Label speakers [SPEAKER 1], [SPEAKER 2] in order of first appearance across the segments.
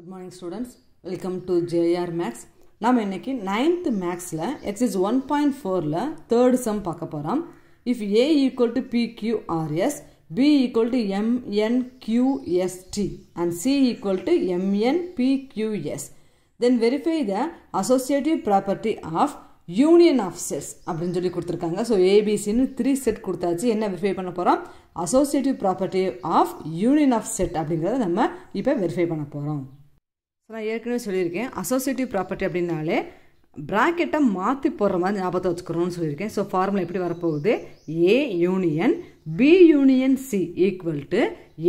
[SPEAKER 1] good morning students welcome to JR maths நாம் இன்றைக்கி ninth மேக்ஸில் எக்ஸைஸ் ஒன் பாயிண்ட் ஃபோரில் தேர்டு சம் பார்க்க போகிறோம் if A equal to P QRS B equal to MN QST and C equal to MN PQS then verify the associative property of union of sets அப்படின்னு சொல்லி கொடுத்துருக்காங்க so ஏபிசின்னு three set கொடுத்தாச்சு என்ன verify பண்ண போகிறோம் associative property of union of set அப்படிங்கிறத நம்ம இப்போ வெரிஃபை பண்ண போகிறோம் நான் ஏற்கனவே சொல்லியிருக்கேன் அசோசியேட்டிவ் ப்ராப்பர்ட்டி அப்படின்னாலே ப்ராக்கெட்டை மாற்றி போடுற மாதிரி ஞாபகத்தை வச்சுக்கிறோம்னு சொல்லியிருக்கேன் ஸோ ஃபார்முலா எப்படி வரப்போகுது A union B union C equal to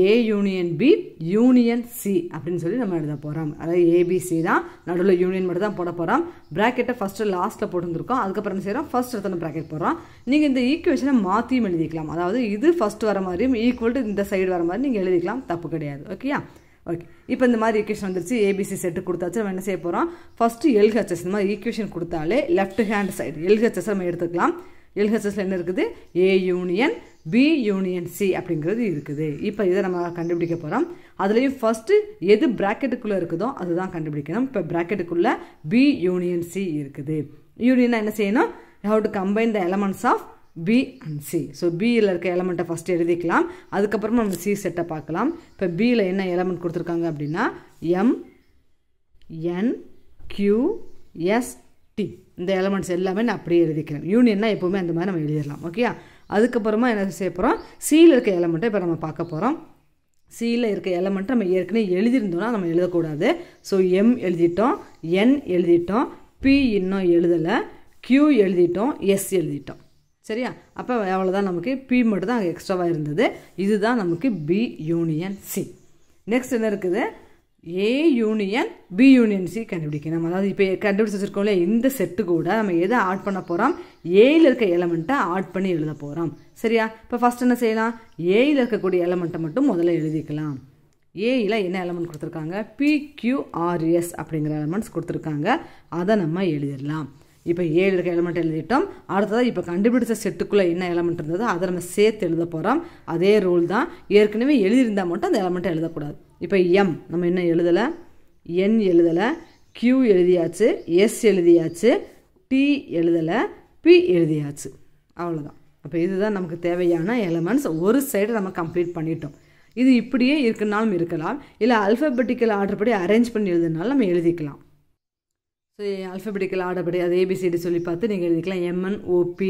[SPEAKER 1] A union B union C அப்படின்னு சொல்லி நம்ம எழுத போகிறோம் அதாவது ஏபிசி தான் நடுவில் யூனியன் மட்டும் தான் போட போகிறோம் ப்ராக்கெட்டை ஃபஸ்ட்டு லாஸ்ட்டில் போட்டுருந்துருக்கோம் அதுக்கப்புறம் என்ன செய்கிறோம் ஃபஸ்ட் எடுத்து ப்ராக்கெட் போடுறோம் நீங்கள் இந்த ஈக்குவேஷனை மாற்றியும் எழுதிக்கலாம் அதாவது இது ஃபஸ்ட் வர மாதிரியும் ஈக்குவல் டு இந்த சைடு வர மாதிரி நீங்கள் எழுதிக்கலாம் தப்பு கிடையாது ஓகேயா ஓகே இப்போ இந்த மாதிரி ஈக்குவேஷன் வந்துருச்சு ஏபிசி செட்டு கொடுத்தாச்சு நம்ம என்ன செய்ய போகிறோம் ஃபஸ்ட்டு எல்ஹெச்எஸ் இந்த மாதிரி ஈக்குவேஷன் கொடுத்தாலே லெஃப்ட் ஹேண்ட் சைடு எல்ஹெச்எஸ் நம்ம எடுத்துக்கலாம் எல்ஹெச்எஸ்ல என்ன இருக்குது A union B union C அப்படிங்கிறது இருக்குது இப்போ இதை நம்ம கண்டுபிடிக்க போகிறோம் அதுலேயும் ஃபஸ்ட்டு எது ப்ராக்கெட்டுக்குள்ளே இருக்குதோ அதுதான் கண்டுபிடிக்கணும் இப்போ ப்ராக்கெட்டுக்குள்ளே பி யூனியன் சி இருக்குது யூனியனாக என்ன செய்யணும் how to combine the elements of B and C so பியில் இருக்க எலமெண்ட்டை ஃபஸ்ட்டு எழுதிக்கலாம் அதுக்கப்புறமா நம்ம சி செட்டை பார்க்கலாம் இப்போ பியில் என்ன எலமெண்ட் கொடுத்துருக்காங்க அப்படின்னா M N Q S T இந்த எலமெண்ட்ஸ் எல்லாமே நான் அப்படியே எழுதிக்கிறேன் யூனியன்னா எப்போவுமே அந்த மாதிரி நம்ம எழுதிடலாம் ஓகே அதுக்கப்புறமா என்ன செய்ய போகிறோம் சியில் இருக்க எலமெண்ட்டை இப்போ நம்ம பார்க்க போகிறோம் சியில் இருக்க எலமெண்ட் நம்ம ஏற்கனவே எழுதியிருந்தோம்னா நம்ம எழுதக்கூடாது ஸோ எம் எழுதிட்டோம் என் எழுதிட்டோம் பி இன்னும் எழுதலை க்யூ எழுதிட்டோம் எஸ் எழுதிட்டோம் சரியா அப்போ அவ்வளோதான் நமக்கு பி மட்டும் தான் அங்கே எக்ஸ்ட்ராவாக இருந்தது இதுதான் நமக்கு பி யூனியன் சி நெக்ஸ்ட் என்ன இருக்குது A union B union C கண்டுபிடிக்கணும் அதாவது இப்போ கண்டுபிடிச்சி இல்லையா இந்த செட்டு கூட நம்ம எதை ஆட் பண்ண போகிறோம் ஏயில் இருக்க எலமெண்ட்டை ஆட் பண்ணி எழுத போகிறோம் சரியா இப்போ ஃபஸ்ட் என்ன செய்யலாம் ஏயில் இருக்கக்கூடிய எலமெண்ட்டை மட்டும் முதல்ல எழுதிக்கலாம் ஏயில் என்ன எலமெண்ட் கொடுத்துருக்காங்க பிக்யூஆர்எஸ் அப்படிங்கிற எலமெண்ட்ஸ் கொடுத்துருக்காங்க அதை நம்ம எழுதிடலாம் இப்போ ஏழு இருக்க எலமெண்ட் எழுதிட்டோம் அடுத்ததாக இப்போ கண்டுபிடிச்ச செட்டுக்குள்ளே என்ன எலமெண்ட் இருந்ததோ அதை நம்ம சேர்த்து எழுத போகிறோம் அதே ரூல் தான் ஏற்கனவே எழுதியிருந்தால் மட்டும் அந்த எலமெண்ட்டை எழுதக்கூடாது இப்போ எம் நம்ம என்ன எழுதலை என் எழுதலை கியூ எழுதியாச்சு எஸ் எழுதியாச்சு டி எழுதலை பி எழுதியாச்சு அவ்வளோதான் அப்போ இதுதான் நமக்கு தேவையான எலமெண்ட்ஸ் ஒரு சைடு நம்ம கம்ப்ளீட் பண்ணிட்டோம் இது இப்படியே இருக்குனாலும் இருக்கலாம் இல்லை அல்ஃபபெட்டிக்கல் ஆர்டர் படி அரேஞ்ச் பண்ணி எழுதுனாலும் நம்ம எழுதிக்கலாம் ஸோ அல்ஃபபெட்டிக்கல் ஆர்டர்படி அது ஏபிசிடி சொல்லி பார்த்து நீங்கள் எழுதிக்கலாம் எம்என் ஓபி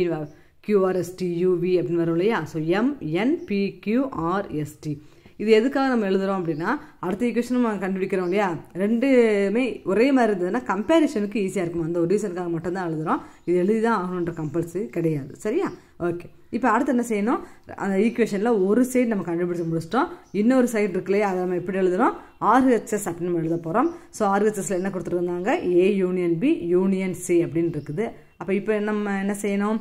[SPEAKER 1] யூவி அப்படின்னு வரும் இல்லையா so M N P QRST இது எதுக்காக நம்ம எழுதுகிறோம் அப்படின்னா அடுத்த ஈக்குவேஷன் நம்ம கண்டுபிடிக்கிறோம் இல்லையா ரெண்டுமே ஒரே மாதிரி இருந்ததுன்னா கம்பேரிஷனுக்கு ஈஸியாக இருக்கும் அந்த ஒரு ரீசனுக்காக மட்டும்தான் எழுதுகிறோம் இது எழுதி தான் ஆகணுன்ற கம்பல்சரி கிடையாது சரியா ஓகே இப்போ அடுத்து என்ன செய்யணும் அந்த ஈக்குவேஷனில் ஒரு சைடு நம்ம கண்டுபிடிச்சி முடிச்சிட்டோம் இன்னொரு சைடு இருக்குல்லையே அதை நம்ம எப்படி எழுதுகிறோம் ஆர்ஹெச்எஸ் அப்படின்னு நம்ம எழுத போகிறோம் ஸோ ஆர்ஹெச்எஸ்ல என்ன கொடுத்துருந்தாங்க A union B union C அப்படின்னு இருக்குது அப்போ இப்போ நம்ம என்ன செய்யணும்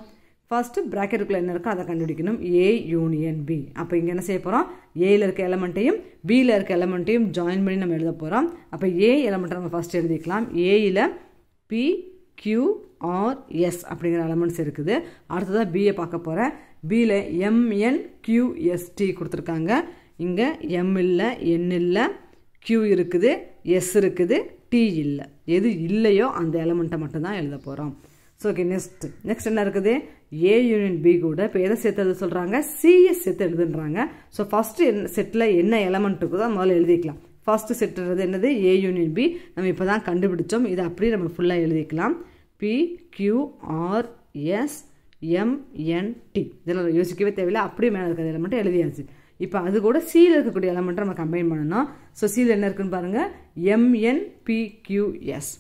[SPEAKER 1] ஃபர்ஸ்ட் ப்ராக்கெட்டுக்குள்ள என்ன இருக்கோ அதை கண்டுபிடிக்கணும் ஏ யூனியன் பி அப்போ இங்கே என்ன செய்ய போகிறோம் ஏயில் இருக்க எலமெண்ட்டையும் பியில் இருக்க எலமெண்ட்டையும் ஜாயின் பண்ணி நம்ம எழுத போகிறோம் அப்போ ஏ எலமெண்ட்டை நம்ம ஃபஸ்ட் எழுதிக்கலாம் ஏயில் பி கியூ ஆர் எஸ் அப்படிங்கிற எலமெண்ட்ஸ் இருக்குது அடுத்ததாக பிஏ பார்க்க போகிறேன் பியில் எம்என் கொடுத்துருக்காங்க இங்கே எம் இல்லை என் இல்லை கியூ இருக்குது எஸ் இருக்குது டி இல்லை எது இல்லையோ அந்த எலமெண்ட்டை மட்டும்தான் எழுத போகிறோம் ஸோ ஓகே நெக்ஸ்ட் நெக்ஸ்ட் என்ன இருக்குது ஏ யூனியன் பி கூட இப்போ எதை சேர்த்து எழுத சொல்கிறாங்க சிஎஸ் சேர்த்து எழுதுன்றாங்க ஸோ ஃபஸ்ட்டு என்ன செட்டில் என்ன எலமெண்ட் இருக்குதோ முதல்ல எழுதிக்கலாம் ஃபஸ்ட்டு செட்டுறது என்னது ஏ யூனியன் பி நம்ம இப்போ தான் கண்டுபிடிச்சோம் இதை அப்படியே நம்ம ஃபுல்லாக எழுதிக்கலாம் பிக்யூஆர்எஸ் எம்என்டி யோசிக்கவே தேவையில்லை அப்படியே மேலே இருக்கிற எலமெண்ட்டை எழுதியாச்சு இப்போ அது கூட சீல இருக்கக்கூடிய எலமெண்ட்டை நம்ம கம்பைன் பண்ணணும் ஸோ சீல என்ன இருக்குன்னு பாருங்கள் எம்என்பிக்யூஎஸ்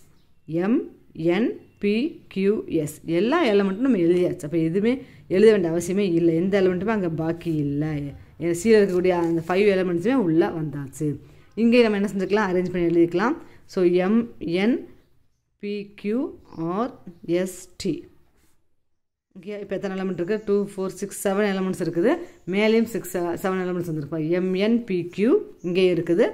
[SPEAKER 1] எம்என்பிக்யூஎஸ் எல்லா எலமெண்ட்டும் நம்ம எழுதியாச்சு அப்போ எதுவுமே எழுத வேண்டிய அவசியமே இல்லை எந்த எலமெண்ட்டுமே அங்கே பாக்கி இல்லை சீல இருக்கக்கூடிய அந்த ஃபைவ் எலமெண்ட்ஸுமே உள்ளே வந்தாச்சு இங்கே நம்ம என்ன செஞ்சுக்கலாம் அரேஞ்ச் பண்ணி எழுதிக்கலாம் ஸோ எம்என் பிக்யூஆர்எஸ்டி இங்கே இப்போ எத்தனை எலமெண்ட் இருக்குது two four six seven elements இருக்குது மேலேயும் சிக்ஸ் செவன் எலமெண்ட்ஸ் வந்துருக்கோம் எம்என்பிக்யூ இங்கேயும் இருக்குது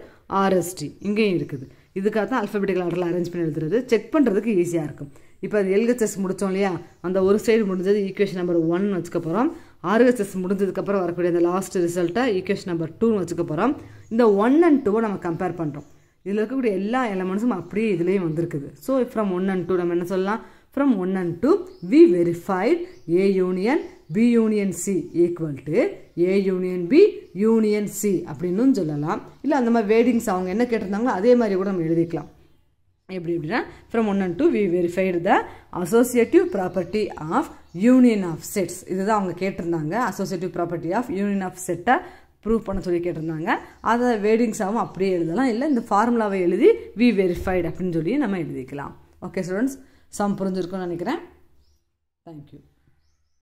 [SPEAKER 1] ஆர்எஸ்டி இங்கேயும் இருக்குது இதுக்காக தான் அல்ஃபபெட்டிக்கல் ஆர்டரில் அரேஞ்ச் பண்ணி எழுதுறது செக் பண்ணுறதுக்கு ஈஸியாக இருக்கும் இப்போ அது எல்ஹெச்எஸ் முடித்தோம் இல்லையா அந்த ஒரு சைடு முடிஞ்சது ஈக்குவேஷன் நம்பர் ஒன் வச்சுக்க போகிறோம் ஆர்ஹெச்எஸ் முடிஞ்சதுக்கப்புறம் வரக்கூடிய அந்த லாஸ்ட் ரிசல்ட்டை ஈக்குவேஷன் நம்பர் டூன்னு வச்சுக்க போகிறோம் இந்த ஒன் அண்ட் டூவை நம்ம கம்பேர் பண்ணுறோம் இதில் இருக்கக்கூடிய எல்லா எலமெண்ட்ஸும் அப்படியே இதுலேயும் வந்திருக்குது so from one and two நம்ம என்ன சொல்லலாம் from one and two we verified A union B union C equal to A union B union C அப்படின்னு சொல்லலாம் இல்லை அந்த மாதிரி வேடிங்ஸ் அவங்க என்ன கேட்டிருந்தாங்களோ அதே மாதிரி கூட நம்ம எழுதிக்கலாம் எப்படி எப்படின்னா from one and two we verified the associative property of union of sets இதுதான் அவங்க கேட்டிருந்தாங்க associative property of union of செட்டை ப்ரூவ் பண்ண சொல்லி கேட்டிருந்தாங்க அதை வேர்டிங்ஸாகவும் அப்படியே எழுதலாம் இல்லை இந்த ஃபார்முலாவை எழுதி வி வெரிஃபைடு அப்படின்னு சொல்லி நம்ம எழுதிக்கலாம் ஓகே ஸ்டூடெண்ட்ஸ் சம் புரிஞ்சிருக்கும்னு நினைக்கிறேன் தேங்க்யூ